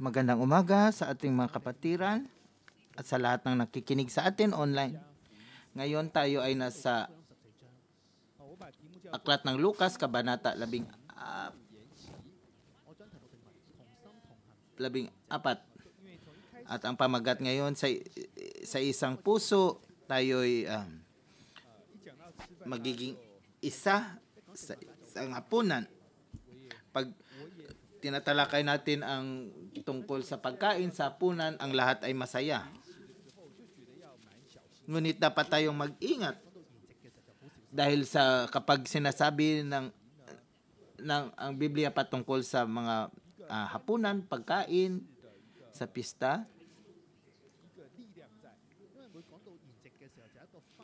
Magandang umaga sa ating mga kapatiran at sa lahat ng nakikinig sa atin online. Ngayon tayo ay nasa Aklat ng Lukas, Kabanata 14. At ang pamagat ngayon sa, sa isang puso, tayo'y um, magiging isa sa, sa hapunan. Pag tinatalakay natin ang tungkol sa pagkain, sapunan, ang lahat ay masaya. Ngunit dapat tayong mag-ingat dahil sa kapag sinasabi ng ng ang Biblia patungkol sa mga uh, hapunan, pagkain sa pista,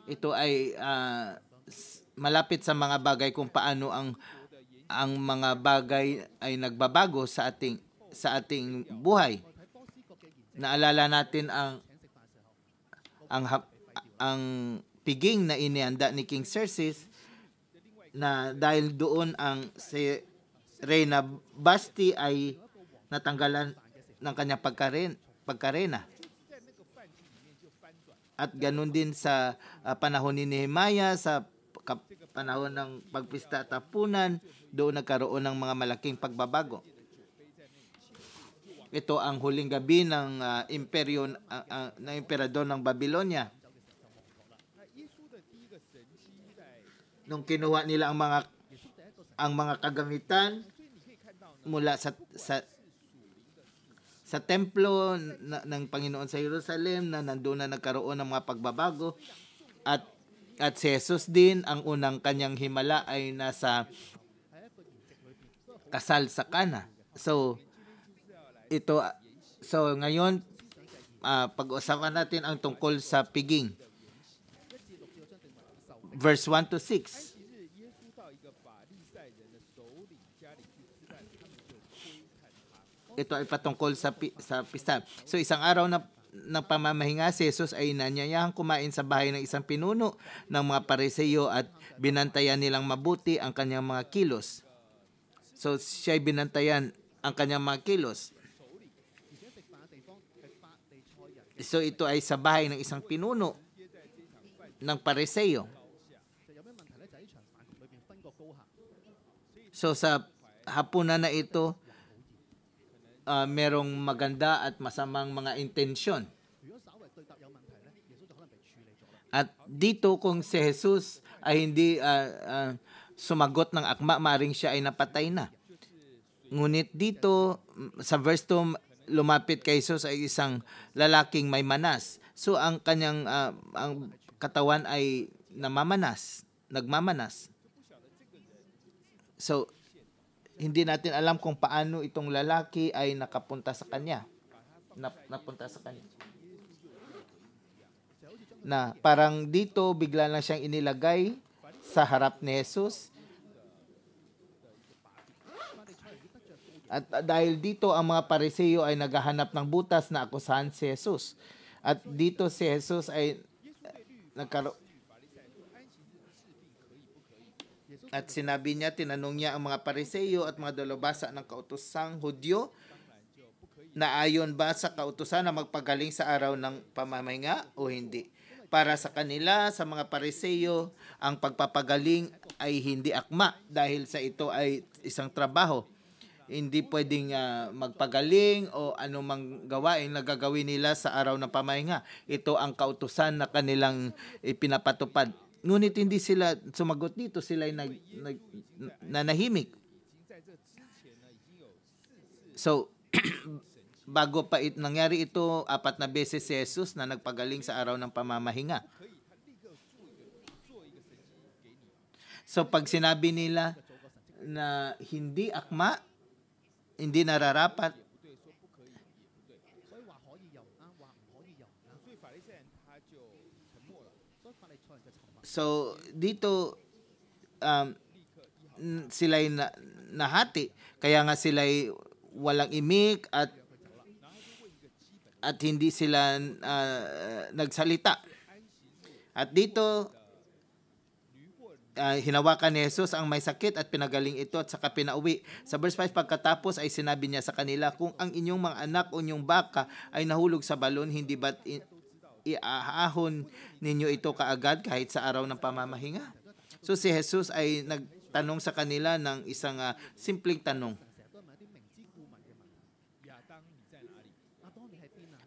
ito ay uh, malapit sa mga bagay kung paano ang ang mga bagay ay nagbabago sa ating sa ating buhay. Naalala natin ang ang ang piging na inianda ni King Xerxes na dahil doon ang si Reyna Basti ay natanggalan ng kanyang pagkaren, pagkarena. At ganun din sa uh, panahon ni Nehemiah sa panahon ng pagpista at tapunan, doon nagkaroon ng mga malaking pagbabago. Ito ang huling gabi ng uh, imperyo uh, uh, ng emperador ng Babylonia. Nung kinuha nila ang mga ang mga kagamitan mula sa sa sa templo na, ng Panginoon sa Jerusalem na nandoon na nagkaroon ng mga pagbabago at at si Jesus din, ang unang kanyang himala ay nasa kasal sa kana. So, ito, so ngayon, uh, pag-usapan natin ang tungkol sa piging. Verse 1 to 6. Ito ay patungkol sa, pi- sa pista. So isang araw na ng pamamahinga si Jesus ay inanyayahan kumain sa bahay ng isang pinuno ng mga pariseyo at binantayan nilang mabuti ang kanyang mga kilos. So siya ay binantayan ang kanyang mga kilos. So ito ay sa bahay ng isang pinuno ng pariseyo. So sa hapunan na ito, uh, merong maganda at masamang mga intensyon. At dito kung si Jesus ay hindi uh, uh, sumagot ng akma, maring siya ay napatay na. Ngunit dito mm, sa verse 2 lumapit kay Jesus ay isang lalaking may manas. So ang kanyang uh, ang katawan ay namamanas, nagmamanas. So hindi natin alam kung paano itong lalaki ay nakapunta sa kanya. Nap- napunta sa kanya. Na parang dito bigla lang siyang inilagay sa harap ni Jesus. At dahil dito ang mga pareseyo ay naghahanap ng butas na akusahan si Jesus. At dito si Jesus ay nagkaroon At sinabi niya, tinanong niya ang mga pariseyo at mga dalabasa ng kautosang Hudyo na ayon ba sa kautosan na magpagaling sa araw ng pamamahinga o hindi. Para sa kanila, sa mga pariseyo, ang pagpapagaling ay hindi akma dahil sa ito ay isang trabaho. Hindi pwedeng uh, magpagaling o anumang gawain na gagawin nila sa araw ng pamahinga. Ito ang kautusan na kanilang ipinapatupad Ngunit hindi sila sumagot dito, sila ay nag, nag, nanahimik. So, bago pa it, nangyari ito, apat na beses si Jesus na nagpagaling sa araw ng pamamahinga. So pag sinabi nila na hindi akma, hindi nararapat, So, dito, um, sila'y na, nahati. Kaya nga sila'y walang imik at at hindi sila uh, nagsalita. At dito, uh, hinawakan ni Jesus ang may sakit at pinagaling ito at saka pinauwi. Sa verse 5, pagkatapos ay sinabi niya sa kanila, Kung ang inyong mga anak o inyong baka ay nahulog sa balon, hindi ba't iaahon ninyo ito kaagad kahit sa araw ng pamamahinga? So si Jesus ay nagtanong sa kanila ng isang uh, simpleng tanong.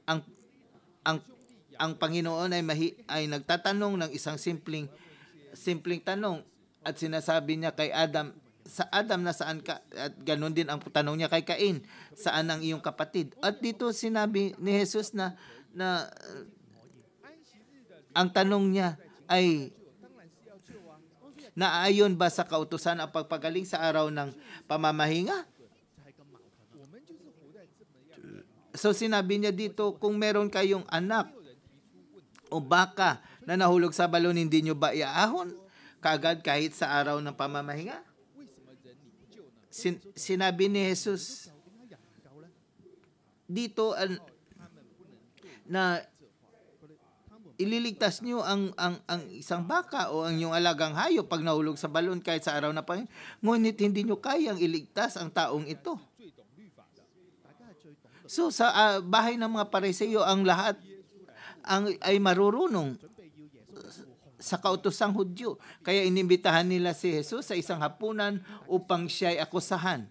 Ang ang ang Panginoon ay mahi, ay nagtatanong ng isang simpleng simpleng tanong at sinasabi niya kay Adam, sa Adam nasaan ka? At ganun din ang tanong niya kay Cain, saan ang iyong kapatid? At dito sinabi ni Jesus na na ang tanong niya ay, naayon ba sa kautusan ang pagpagaling sa araw ng pamamahinga? So sinabi niya dito, kung meron kayong anak o baka na nahulog sa balon, hindi niyo ba iaahon kagad kahit sa araw ng pamamahinga? Sin- sinabi ni Jesus dito an- na ililigtas nyo ang, ang, ang isang baka o ang iyong alagang hayop pag nahulog sa balon kahit sa araw na Panginoon. Ngunit hindi nyo kayang iligtas ang taong ito. So sa uh, bahay ng mga pareseyo ang lahat ang ay marurunong sa kautosang Hudyo. Kaya inimbitahan nila si Jesus sa isang hapunan upang siya ay akusahan.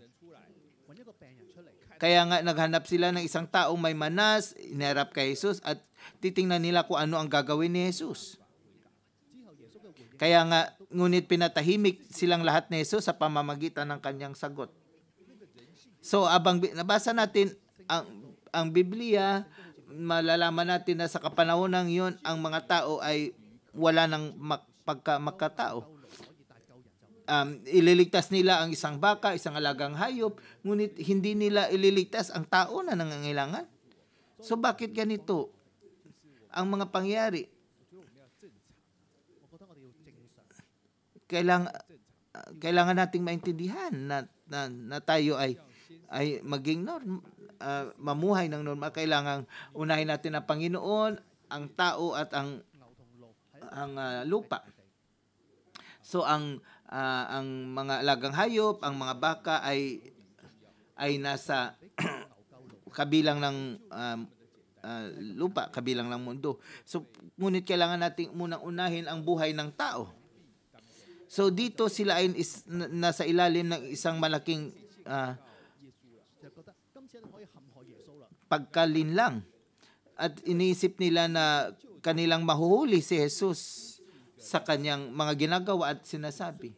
Kaya nga naghanap sila ng isang taong may manas, inarap kay Jesus at titingnan nila kung ano ang gagawin ni Jesus. Kaya nga, ngunit pinatahimik silang lahat ni Jesus sa pamamagitan ng kanyang sagot. So, abang nabasa natin ang, ang Biblia, malalaman natin na sa kapanahon ng yon ang mga tao ay wala ng mak, pagka, makatao. Um, ililigtas nila ang isang baka, isang alagang hayop, ngunit hindi nila ililigtas ang tao na nangangailangan. So bakit ganito? ang mga pangyari. Kailang, kailangan nating maintindihan na, na, na tayo ay ay maging norm, uh, mamuhay ng normal. Kailangan unahin natin ang Panginoon, ang tao at ang ang uh, lupa. So ang uh, ang mga alagang hayop, ang mga baka ay ay nasa kabilang ng um, uh, lupa, kabilang lang mundo. So, ngunit kailangan nating munang unahin ang buhay ng tao. So, dito sila ay is, nasa ilalim ng isang malaking uh, pagkalinlang. At iniisip nila na kanilang mahuhuli si Jesus sa kanyang mga ginagawa at sinasabi.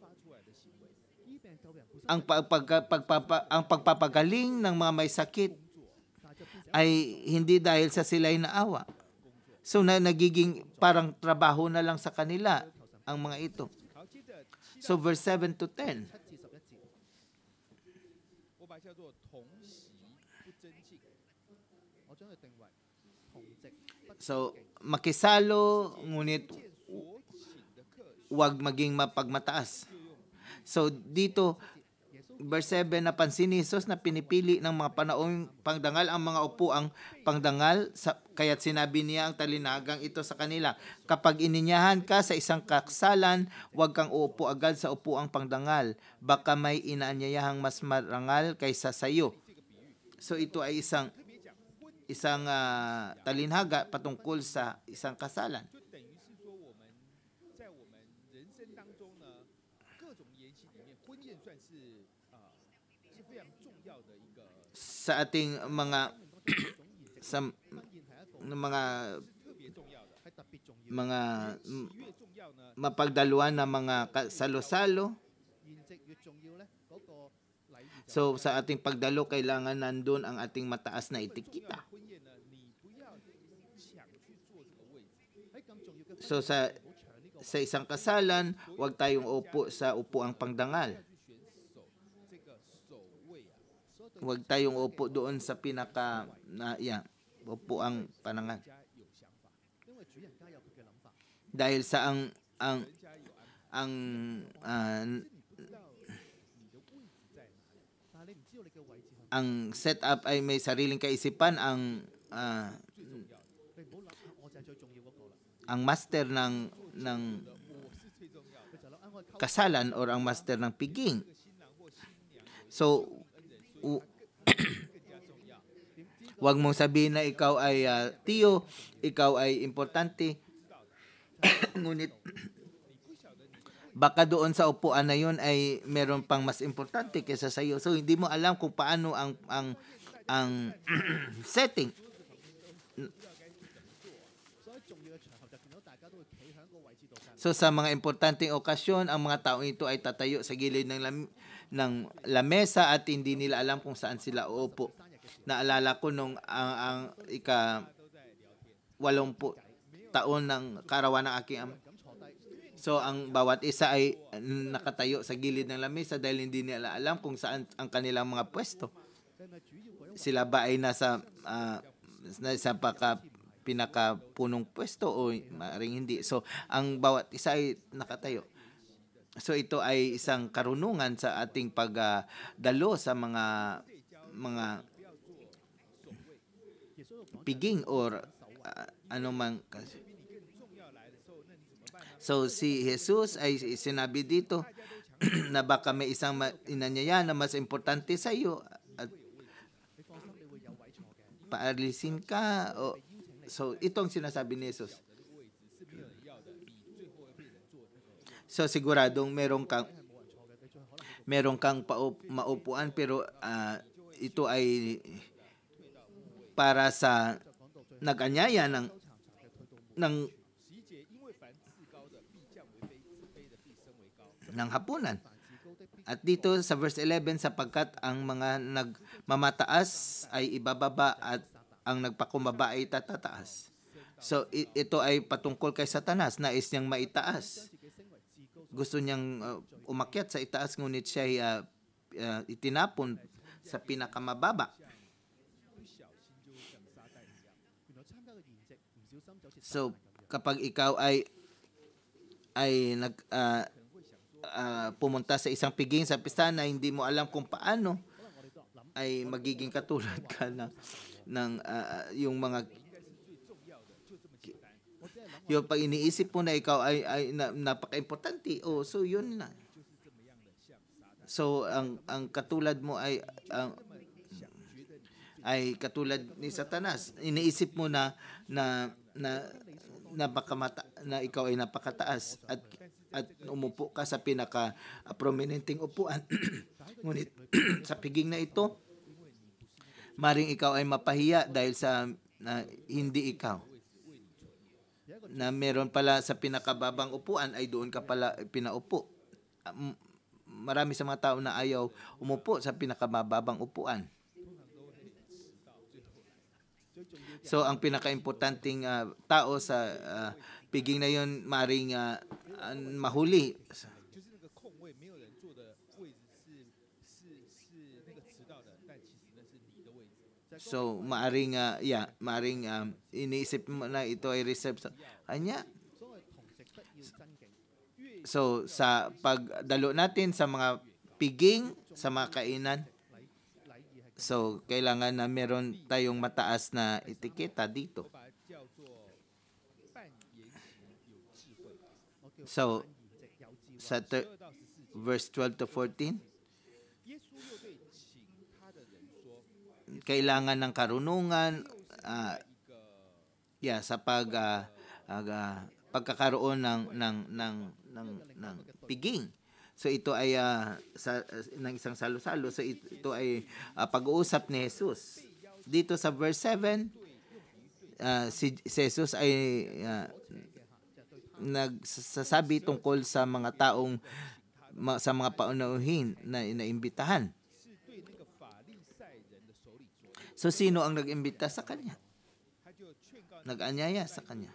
Ang, pagpag, pag, ang pagpapagaling ng mga may sakit ay hindi dahil sa sila ay naawa. So na nagiging parang trabaho na lang sa kanila ang mga ito. So verse 7 to 10. So, makisalo, ngunit wag maging mapagmataas. So, dito, Verse 7, napansin ni Jesus na pinipili ng mga panaong pangdangal ang mga upo ang pangdangal, sa, kaya't sinabi niya ang talinagang ito sa kanila, Kapag ininyahan ka sa isang kaksalan, huwag kang uupo agad sa upo ang pangdangal, baka may inaanyayahang mas marangal kaysa sa iyo. So ito ay isang isang uh, ah, talinhaga patungkol sa isang kasalan. sa ating mga sa mga mga mapagdaluan na mga salo-salo. So sa ating pagdalo, kailangan nandun ang ating mataas na itikita. So sa sa isang kasalan, huwag tayong upo sa upo ang pangdangal. wag tayong upo doon sa pinaka na yeah, upo ang panangan. Dahil sa ang ang ang uh, ang setup ay may sariling kaisipan ang uh, ang master ng ng kasalan or ang master ng piging. So, Huwag mong sabihin na ikaw ay uh, ah, tiyo, ikaw ay importante. Ngunit baka doon sa upuan na yun ay meron pang mas importante kaysa sa iyo. So hindi mo alam kung paano ang ang ang setting. So sa mga importanteng okasyon, ang mga tao ito ay tatayo sa gilid ng lam- ng lamesa at hindi nila alam kung saan sila uupo naalala ko nung ang, ang ika walumpu taon ng karawan ng aking ama. So ang bawat isa ay nakatayo sa gilid ng lamesa dahil hindi nila alam kung saan ang kanilang mga pwesto. Sila ba ay nasa uh, ah, nasa paka pinaka punong pwesto o maring hindi. So ang bawat isa ay nakatayo. So ito ay isang karunungan sa ating pagdalo uh, sa mga mga piging or uh, anumang kasi. So si Jesus ay sinabi dito na baka may isang inanyayan na mas importante sa iyo at paalisin ka o so itong sinasabi ni Jesus. So siguradong meron kang meron kang paup, maupuan pero uh, ito ay para sa nag-anyaya ng ng ng hapunan. At dito sa verse 11 sapagkat ang mga nagmamataas ay ibababa at ang nagpakumbaba ay tatataas. So ito ay patungkol kay Satanas, nais niyang maitaas. Gusto niyang uh, umakyat sa itaas ngunit siya ay uh, uh, itinapon sa pinakamababa. So, kapag ikaw ay ay nag uh, uh, pumunta sa isang piging sa pista na hindi mo alam kung paano ay magiging katulad ka na ng uh, yung mga yung pag iniisip mo na ikaw ay, ay na, napaka-importante oh so yun na so ang ang katulad mo ay ang ay katulad ni Satanas iniisip mo na na na napakamata na ikaw ay napakataas at at umupo ka sa pinaka prominenteng upuan ngunit sa piging na ito maring ikaw ay mapahiya dahil sa na, hindi ikaw na meron pala sa pinakababang upuan ay doon ka pala pinaupo marami sa mga tao na ayaw umupo sa pinakamababang upuan So ang pinakaimportanteng uh, tao sa uh, piging na yun maring uh, ah, mahuli. So maaring uh, yeah, maaring um, iniisip mo na ito ay reserve sa anya. So sa pagdalo natin sa mga piging, sa mga kainan, So, kailangan na meron tayong mataas na etiketa dito. So, sa verse 12 to 14, kailangan ng karunungan uh, yeah, sa pag uh, uh, pagkakaroon ng ng ng ng, ng piging So ito ay uh, sa, uh, ng isang salo-salo. So ito, ito ay uh, pag-uusap ni Jesus. Dito sa verse 7, uh, ah, si, si Jesus ay uh, nagsasabi tungkol sa mga taong ma, sa mga paunahin na inaimbitahan. So sino ang nag-imbita sa kanya? Nag-anyaya sa kanya.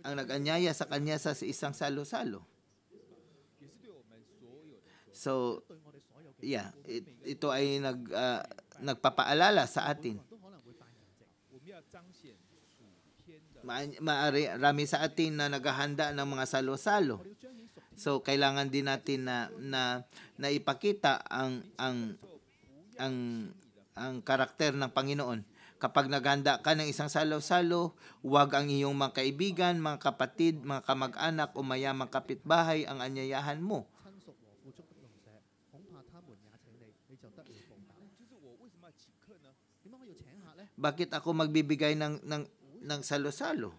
Ang nag-anyaya sa kanya sa isang salo-salo. So, yeah, it, ito ay nag, uh, nagpapaalala sa atin. Ma maari rami sa atin na naghahanda ng mga salo-salo. So kailangan din natin na na ipakita ang ang ang ang karakter ng Panginoon. Kapag naghanda ka ng isang salo-salo, huwag ang iyong mga kaibigan, mga kapatid, mga kamag-anak o mayamang kapitbahay ang anyayahan mo Bakit ako magbibigay ng, ng, ng salo-salo?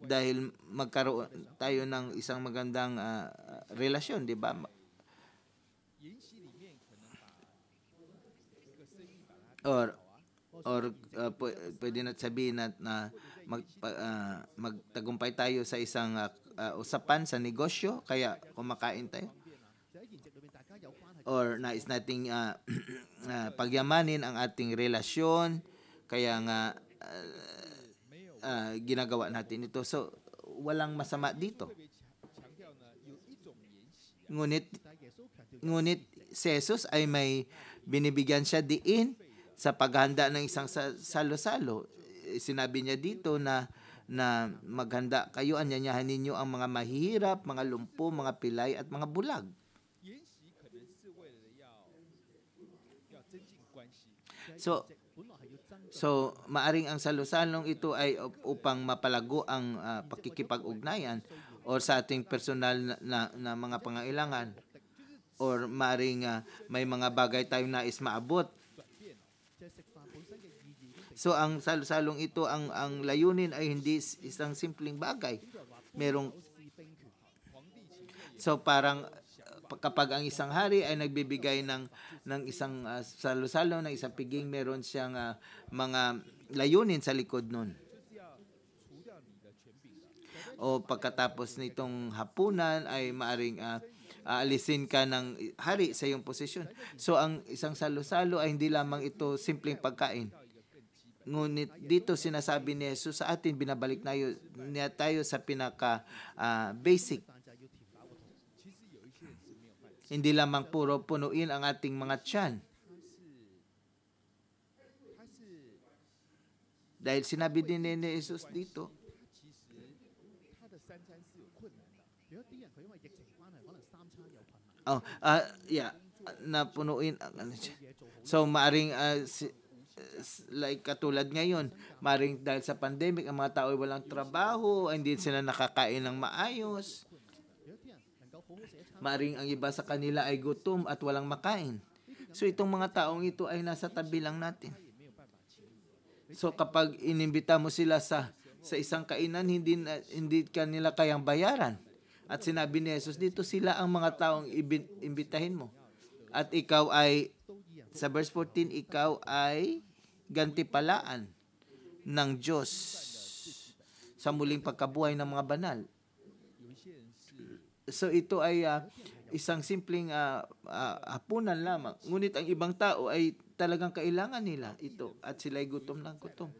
Dahil magkaroon tayo ng isang magandang uh, relasyon, di ba? Or, or uh, pwede na sabihin na, na mag, uh, magtagumpay tayo sa isang uh, uh, usapan sa negosyo, kaya kumakain tayo or nais nating uh, uh, pagyamanin ang ating relasyon kaya nga uh, uh, ginagawa natin ito so walang masama dito ngunit ngunit si Jesus ay may binibigyan siya diin sa paghanda ng isang salo-salo eh, sinabi niya dito na na maghanda kayo anyanyahan ninyo ang mga mahirap, mga lumpo, mga pilay at mga bulag So, So, maaring ang salusalong ito ay upang mapalago ang uh, pakikipag-ugnayan or sa ating personal na, na, na mga pangailangan or maaring uh, may mga bagay tayong nais maabot. So, ang salusalong ito, ang, ang layunin ay hindi isang simpleng bagay. Merong So parang kapag ang isang hari ay nagbibigay ng ng isang uh, salo-salo, ng isang piging, meron siyang uh, mga layunin sa likod nun. O pagkatapos nitong hapunan ay maaring uh, aalisin ka ng hari sa iyong posisyon. So ang isang salo-salo ay hindi lamang ito simpleng pagkain. Ngunit dito sinasabi ni Jesus sa atin, binabalik na tayo, niya tayo sa pinaka uh, basic hindi lamang puro punuin ang ating mga tiyan. Dahil sinabi din ni Jesus dito, Oh, uh, yeah, napunuin ang ano siya. So, maaring uh, si, like katulad ngayon, maring dahil sa pandemic, ang mga tao ay walang trabaho, hindi sila nakakain ng maayos. Maring ang iba sa kanila ay gutom at walang makain. So itong mga taong ito ay nasa tabi lang natin. So kapag inimbita mo sila sa sa isang kainan, hindi hindi kanila kayang bayaran. At sinabi ni Jesus, dito sila ang mga taong imbitahin mo. At ikaw ay, sa verse 14, ikaw ay gantipalaan ng Diyos sa muling pagkabuhay ng mga banal. So ito ay uh, isang simpleng uh, uh, hapunan lamang. Ngunit ang ibang tao ay talagang kailangan nila ito at sila ay gutom ng gutom.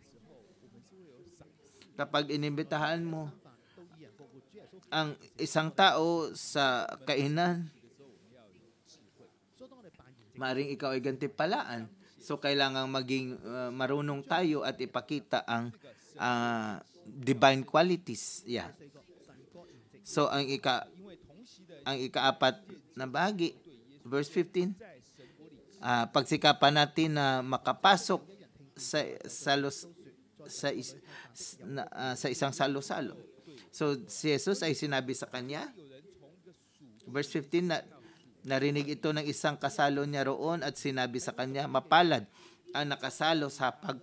Kapag inimbitahan mo ang isang tao sa kainan, maring ikaw ay gantipalaan. So kailangan maging uh, marunong tayo at ipakita ang uh, divine qualities. Yeah. So ang ika ang ikaapat na bahagi, verse 15. Uh, ah, pagsikapan natin na makapasok sa salos sa na, uh, sa isang salo-salo. So si Jesus ay sinabi sa kanya verse 15 na narinig ito ng isang kasalo niya roon at sinabi sa kanya mapalad ang nakasalo sa pag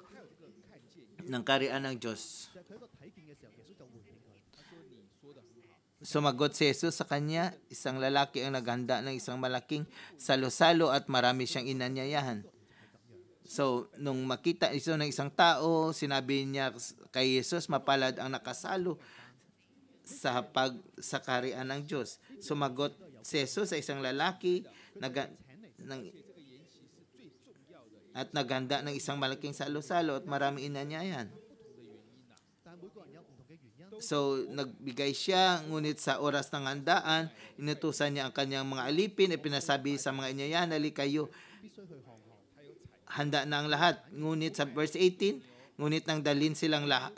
ng karian ng Diyos. Sumagot si Jesus sa kanya, isang lalaki ang naghanda ng isang malaking salo-salo at marami siyang inanyayahan. So, nung makita ito ng isang tao, sinabi niya kay Jesus, mapalad ang nakasalo sa pag ng Diyos. Sumagot si Jesus sa isang lalaki na, ng, at naganda ng isang malaking salo-salo at marami inanyayan. So, nagbigay siya, ngunit sa oras ng handaan, inutusan niya ang kanyang mga alipin at pinasabi sa mga inyayan, nali kayo, handa na ang lahat. Ngunit sa verse 18, ngunit nang dalin silang lahat,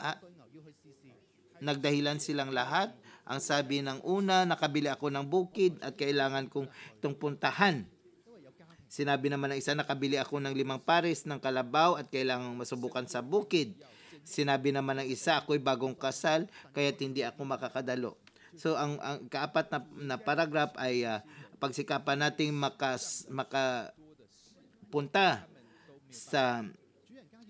nagdahilan silang lahat, ang sabi ng una, nakabili ako ng bukid at kailangan kong itong puntahan. Sinabi naman ng isa, nakabili ako ng limang pares ng kalabaw at kailangan masubukan sa bukid. Sinabi naman ng isa, ako'y bagong kasal, kaya hindi ako makakadalo. So ang, ang kaapat na, na paragraph ay uh, pagsikapan nating makas, makapunta sa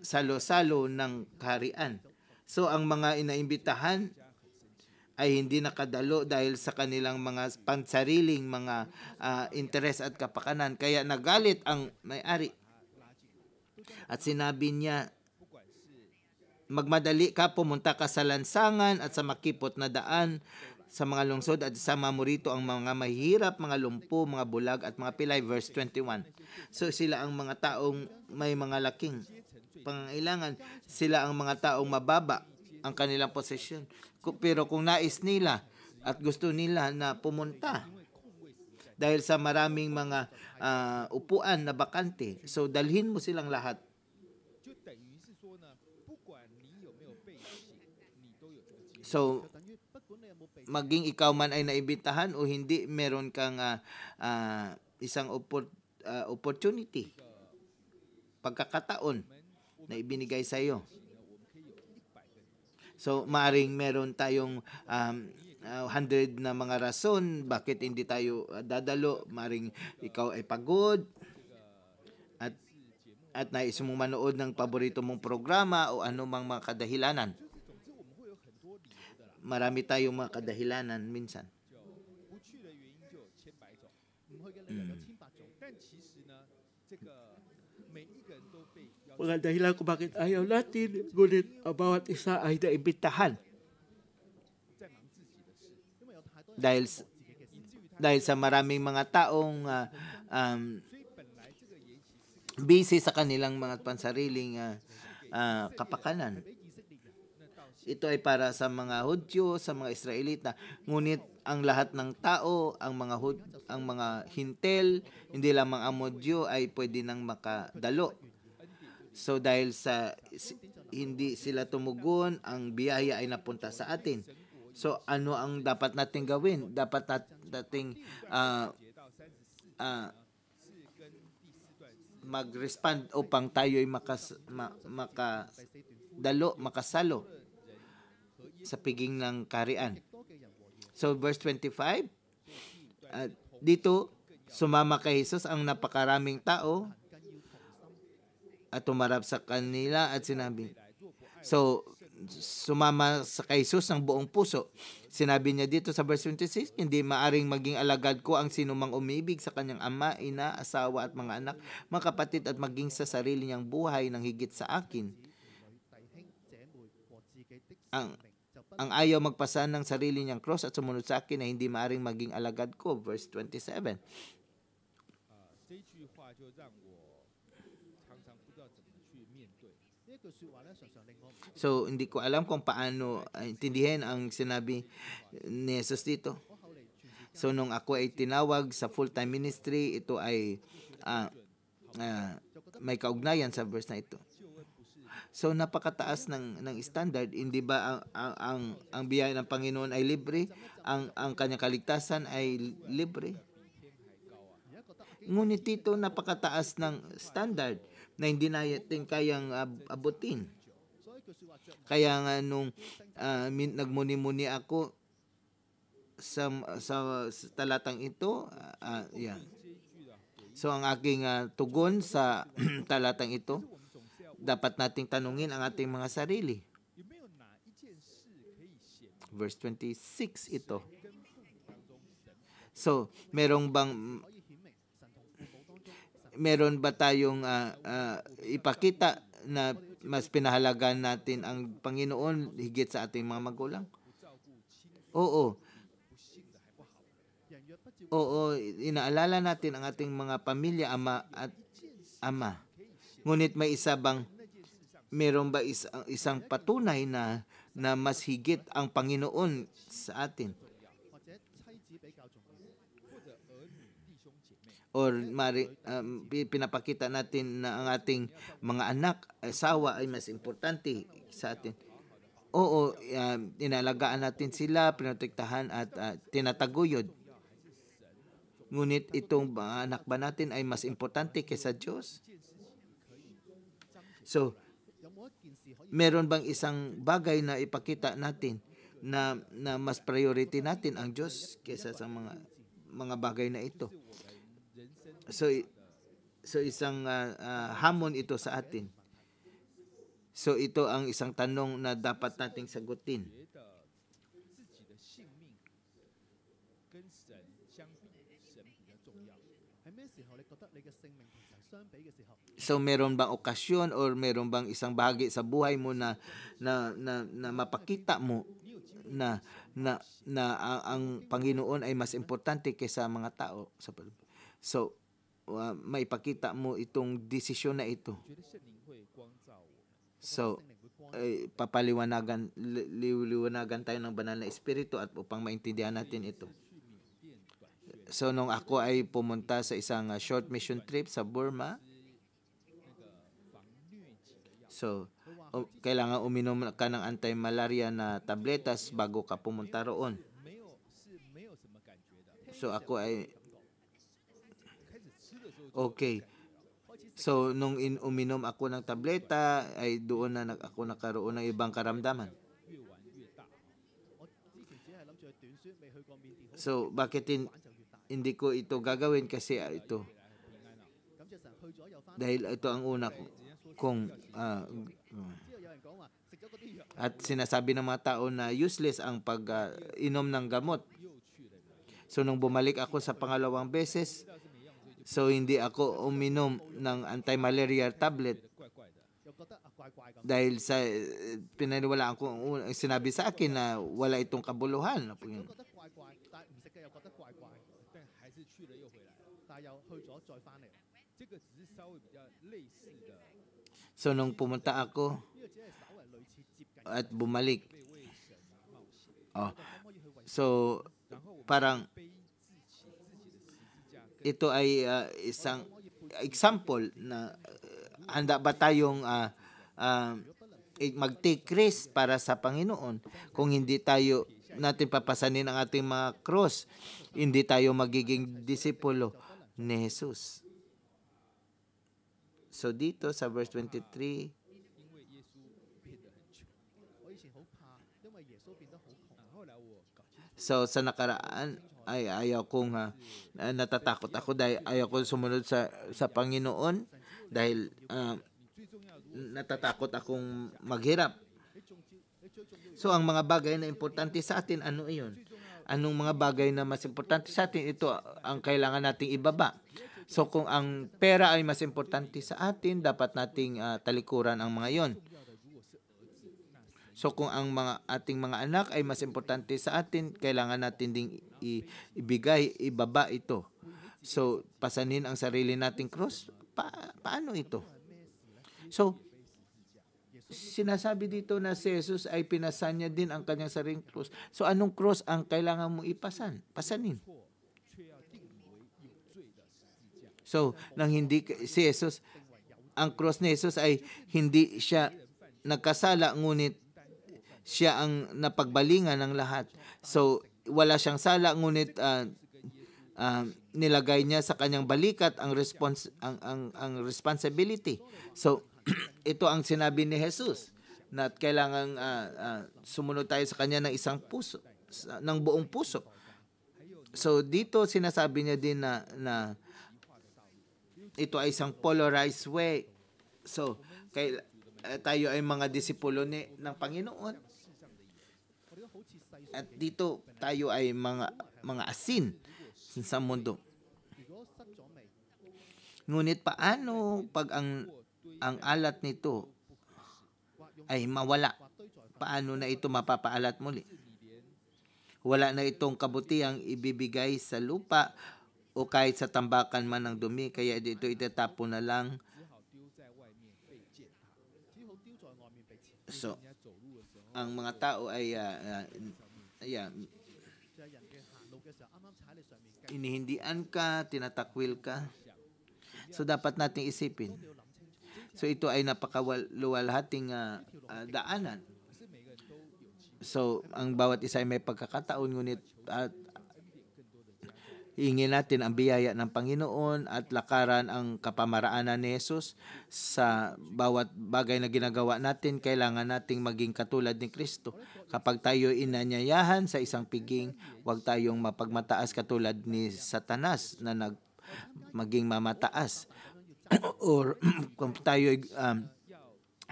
salo-salo ng kaharian. So ang mga inaimbitahan ay hindi nakadalo dahil sa kanilang mga pansariling mga uh, interes at kapakanan. Kaya nagalit ang may-ari. At sinabi niya magmadali ka, pumunta ka sa lansangan at sa makipot na daan sa mga lungsod at sama mo rito ang mga mahirap, mga lumpo, mga bulag at mga pilay. Verse 21. So sila ang mga taong may mga laking pangailangan. Sila ang mga taong mababa ang kanilang posesyon. Pero kung nais nila at gusto nila na pumunta dahil sa maraming mga uh, upuan na bakante, so dalhin mo silang lahat So, maging ikaw man ay naibitahan o hindi, meron kang uh, uh, isang oppor- uh, ah, opportunity, pagkakataon na ibinigay sa iyo. So, maaring meron tayong um, uh, 100 na mga rason bakit hindi tayo dadalo. Maaring ikaw ay pagod at, at nais mong manood ng paborito mong programa o anumang mga kadahilanan marami tayong mga kadahilanan minsan. Mm. Mga dahilan kung bakit ayaw natin, ngunit ang bawat isa ay naimbitahan. Dahil, dahil sa maraming mga taong uh, um, busy sa kanilang mga pansariling uh, uh, kapakanan. Ito ay para sa mga Hudyo, sa mga Israelita. Ngunit ang lahat ng tao, ang mga Hud, ang mga Hintel, hindi lamang ang Hudyo ay pwede nang makadalo. So dahil sa hindi sila tumugon, ang biyaya ay napunta sa atin. So ano ang dapat nating gawin? Dapat nating uh, uh, mag-respond upang tayo ay makas, ma, makadalo, makasalo sa piging ng karian. So verse 25, uh, dito sumama kay Jesus ang napakaraming tao at tumarap sa kanila at sinabi. So, sumama sa kay Jesus ng buong puso. Sinabi niya dito sa verse 26, hindi maaring maging alagad ko ang sinumang umibig sa kanyang ama, ina, asawa at mga anak, mga kapatid at maging sa sarili niyang buhay ng higit sa akin ang, ang ayaw magpasa ng sarili niyang cross at sumunod sa akin na hindi maaring maging alagad ko. Verse 27. So, hindi ko alam kung paano ah, intindihin ang sinabi ni Jesus dito. So, nung ako ay tinawag sa full-time ministry, ito ay uh, uh, may kaugnayan sa verse na ito. So napakataas ng ng standard, hindi ba ang ang ang, ang biyaya ng Panginoon ay libre? Ang ang kanyang kaligtasan ay libre? Ngunit dito napakataas ng standard na hindi natin kayang abutin. Kaya nga nung uh, nagmuni-muni ako sa, sa, sa talatang ito, uh, uh, yeah. So ang aking uh, tugon sa talatang ito dapat nating tanungin ang ating mga sarili. Verse 26 ito. So, merong bang meron ba tayong uh, uh, ipakita na mas pinahalagan natin ang Panginoon higit sa ating mga magulang? Oo. Oo, inaalala natin ang ating mga pamilya, ama at ama. Ngunit may isa bang meron ba isang, isang patunay na na mas higit ang Panginoon sa atin? or mari, um, pinapakita natin na ang ating mga anak, asawa ay mas importante sa atin. Oo, uh, inalagaan natin sila, pinotektahan at uh, tinataguyod. Ngunit itong mga anak ba natin ay mas importante kaysa Diyos? So, meron bang isang bagay na ipakita natin na, na mas priority natin ang Diyos kaysa sa mga mga bagay na ito. So, so isang uh, uh, hamon ito sa atin. So ito ang isang tanong na dapat nating sagutin. So meron bang okasyon or meron bang isang bahagi sa buhay mo na na na, na mapakita mo na na na ang, ang Panginoon ay mas importante kaysa mga tao sa So uh, maipakita mo itong desisyon na ito. So ay, eh, papaliwanagan li, liwanagan tayo ng banal na espiritu at upang maintindihan natin ito. So, nung ako ay pumunta sa isang ah, short mission trip sa Burma, so, um, kailangan uminom ka ng anti-malaria na tabletas bago ka pumunta roon. So, ako ay... Okay. So, nung in uminom ako ng tableta, ay doon na nag ako nakaroon ng ibang karamdaman. So, bakit in, hindi ko ito gagawin kasi uh, ito dahil ito ang una kong... uh, at sinasabi ng mga tao na useless ang pag-inom ah, uh, ng gamot. So nung bumalik ako sa pangalawang beses, so hindi ako uminom ng anti-malaria tablet dahil sa pinaniwalaan ko sinabi sa akin na wala itong kabuluhan. 还是去了又回来，但又去咗再翻嚟。这个只是稍微比较类似的。So nung pumunta ako at bumalik. Oh. So parang ito ay uh, isang example na uh, handa ba tayong uh, uh, mag-take risk para sa Panginoon kung hindi tayo natin papasanin ang ating mga cross. Hindi tayo magiging disipulo ni Jesus. So dito sa verse 23, So sa nakaraan ay ayaw kong uh, ah, natatakot ako dahil ayaw kong sumunod sa sa Panginoon dahil uh, natatakot akong maghirap So ang mga bagay na importante sa atin, ano iyon? Anong mga bagay na mas importante sa atin, ito ang kailangan nating ibaba. So kung ang pera ay mas importante sa atin, dapat nating uh, talikuran ang mga iyon. So kung ang mga ating mga anak ay mas importante sa atin, kailangan natin ding ibigay, ibaba ito. So pasanin ang sarili nating cross, pa- paano ito? So sinasabi dito na si Jesus ay pinasan niya din ang kanyang sariling cross. So anong cross ang kailangan mo ipasan? Pasanin. So, nang hindi si Jesus, ang cross ni Jesus ay hindi siya nagkasala, ngunit siya ang napagbalingan ng lahat. So, wala siyang sala, ngunit uh, uh, nilagay niya sa kanyang balikat ang response ang ang, ang responsibility. So ito ang sinabi ni Jesus na kailangan uh, ah, uh, ah, sumunod tayo sa kanya ng isang puso, sa, ng buong puso. So dito sinasabi niya din na, na ito ay isang polarized way. So kay, uh, tayo ay mga disipulo ni, ng Panginoon. At dito tayo ay mga mga asin sa mundo. Ngunit paano pag ang ang alat nito ay mawala. Paano na ito mapapaalat muli? Wala na itong kabutihang ibibigay sa lupa o kahit sa tambakan man ng dumi, kaya dito itatapon na lang. So, ang mga tao ay uh, uh, yeah, inihindian ka, tinatakwil ka. So, dapat nating isipin So ito ay napakaluwalhating uh, uh, daanan. So ang bawat isa ay may pagkakataon ngunit at Ingin natin ang biyaya ng Panginoon at lakaran ang kapamaraanan ni Jesus sa bawat bagay na ginagawa natin. Kailangan nating maging katulad ni Kristo. Kapag tayo inanyayahan sa isang piging, huwag tayong mapagmataas katulad ni Satanas na nag maging mamataas. or kung tayo um,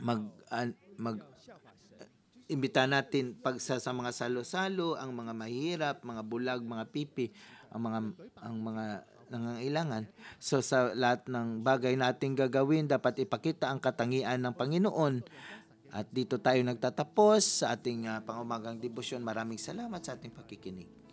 mag uh, mag eh, imbita natin pag sa, sa mga salo-salo, ang mga mahirap, mga bulag, mga pipi, ang mga ang mga nangangailangan. So sa lahat ng bagay na ating gagawin, dapat ipakita ang katangian ng Panginoon. At dito tayo nagtatapos sa ating uh, pangumagang debosyon. Maraming salamat sa ating pakikinig.